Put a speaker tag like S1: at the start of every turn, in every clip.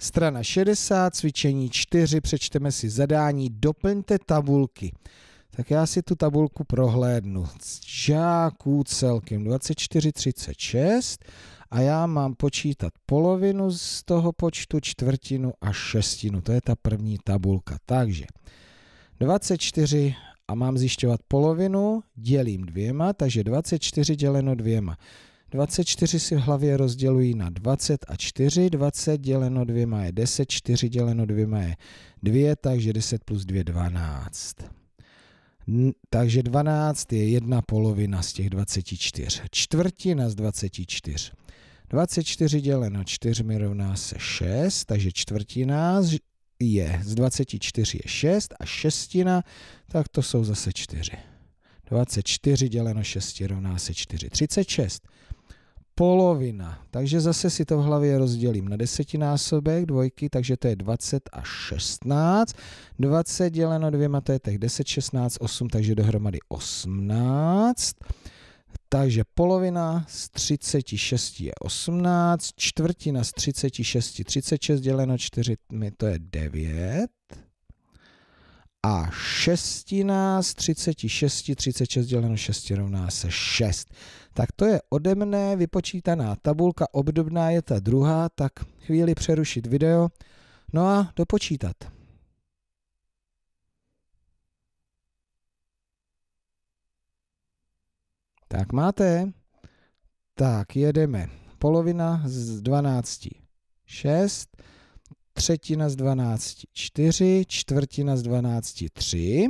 S1: Strana 60, cvičení 4, přečteme si zadání, doplňte tabulky. Tak já si tu tabulku prohlédnu. Žáků celkem 36 a já mám počítat polovinu z toho počtu, čtvrtinu a šestinu. To je ta první tabulka. Takže 24 a mám zjišťovat polovinu, dělím dvěma, takže 24 děleno dvěma. 24 si v hlavě rozdělují na 20 a 4. 20 děleno dvěma je 10, 4 děleno dvěma je 2, takže 10 plus 2 12. Takže 12 je jedna polovina z těch 24. Čtvrtina z 24. 24 děleno 4 rovná se 6, takže čtvrtina je, z 24 je 6 a šestina, tak to jsou zase 4. 24 děleno 6 rovná se 4. 36 polovina. Takže zase si to v hlavě rozdělím na desetinásobek dvojky, takže to je 20 a 16. 20 děleno dvěma, to je těch 10, 16, 8, takže dohromady 18. Takže polovina z 36 je 18, čtvrtina z 36, 36 děleno 4, to je 9 a 16, 36, 36 děleno 6 rovná se 6. Tak to je ode mne vypočítaná tabulka, obdobná je ta druhá, tak chvíli přerušit video, no a dopočítat. Tak máte, tak jedeme, polovina z 12, 6, třetina z 12 4, čtvrtina z 12 3.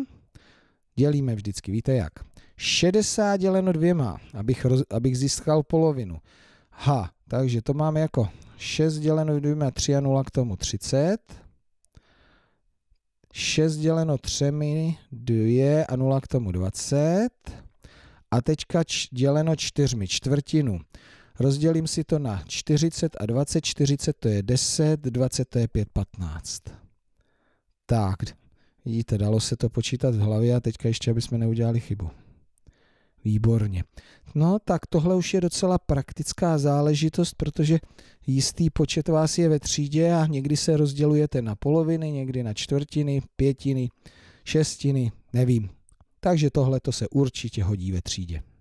S1: Dělíme vždycky, víte jak? 60 děleno dvěma, abych, roz, abych získal polovinu. Ha, takže to máme jako 6 děleno dvěma 3 a 0 k tomu 30. 6 děleno 3, 2 a 0 k tomu 20. A teďka č, děleno 4, čtvrtinu. Rozdělím si to na 40 a 20. 40 to je 10, 20 to je 5, 15. Tak, vidíte, dalo se to počítat v hlavě a teďka ještě, aby jsme neudělali chybu. Výborně. No tak tohle už je docela praktická záležitost, protože jistý počet vás je ve třídě a někdy se rozdělujete na poloviny, někdy na čtvrtiny, pětiny, šestiny, nevím. Takže tohle to se určitě hodí ve třídě.